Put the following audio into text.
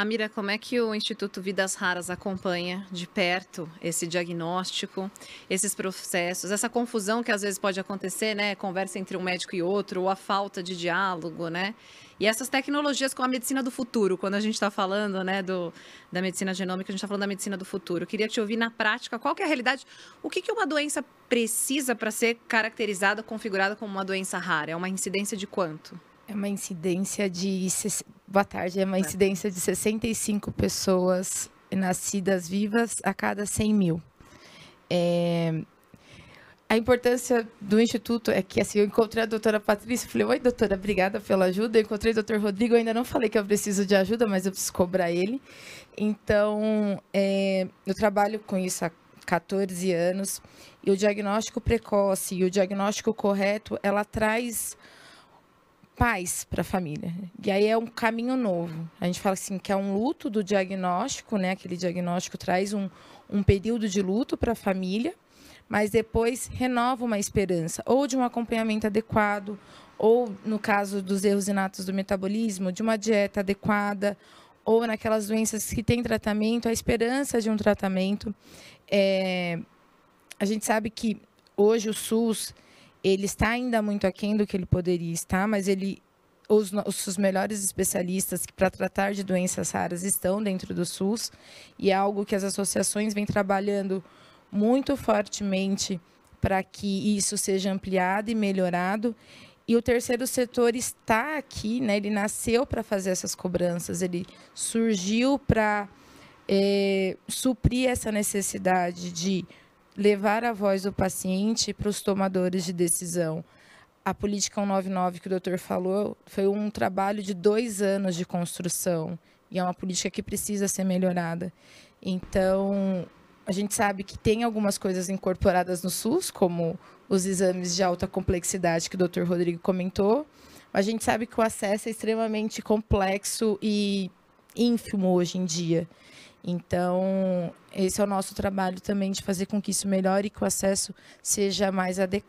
Amira, como é que o Instituto Vidas Raras acompanha de perto esse diagnóstico, esses processos, essa confusão que às vezes pode acontecer, né? Conversa entre um médico e outro, ou a falta de diálogo, né? E essas tecnologias com a medicina do futuro, quando a gente está falando, né, do, da medicina genômica, a gente está falando da medicina do futuro. Eu queria te ouvir na prática, qual que é a realidade? O que, que uma doença precisa para ser caracterizada, configurada como uma doença rara? É uma incidência de quanto? É uma incidência de Boa tarde. É uma incidência de 65 pessoas nascidas vivas a cada 100 mil. É... A importância do Instituto é que, assim, eu encontrei a doutora Patrícia, falei, oi, doutora, obrigada pela ajuda. Eu encontrei o doutor Rodrigo, ainda não falei que eu preciso de ajuda, mas eu preciso cobrar ele. Então, é... eu trabalho com isso há 14 anos. E o diagnóstico precoce e o diagnóstico correto, ela traz paz para a família. E aí é um caminho novo. A gente fala assim que é um luto do diagnóstico, né? Aquele diagnóstico traz um, um período de luto para a família, mas depois renova uma esperança, ou de um acompanhamento adequado, ou no caso dos erros inatos do metabolismo, de uma dieta adequada, ou naquelas doenças que têm tratamento, a esperança de um tratamento. É... A gente sabe que hoje o SUS ele está ainda muito aquém do que ele poderia estar, mas ele os, os melhores especialistas para tratar de doenças raras estão dentro do SUS e é algo que as associações vêm trabalhando muito fortemente para que isso seja ampliado e melhorado. E o terceiro setor está aqui, né? ele nasceu para fazer essas cobranças, ele surgiu para é, eh, suprir essa necessidade de levar a voz do paciente para os tomadores de decisão. A política 199 que o doutor falou foi um trabalho de dois anos de construção e é uma política que precisa ser melhorada. Então, a gente sabe que tem algumas coisas incorporadas no SUS, como os exames de alta complexidade que o doutor Rodrigo comentou. A gente sabe que o acesso é extremamente complexo e ínfimo hoje em dia. Então, esse é o nosso trabalho também de fazer com que isso melhore e que o acesso seja mais adequado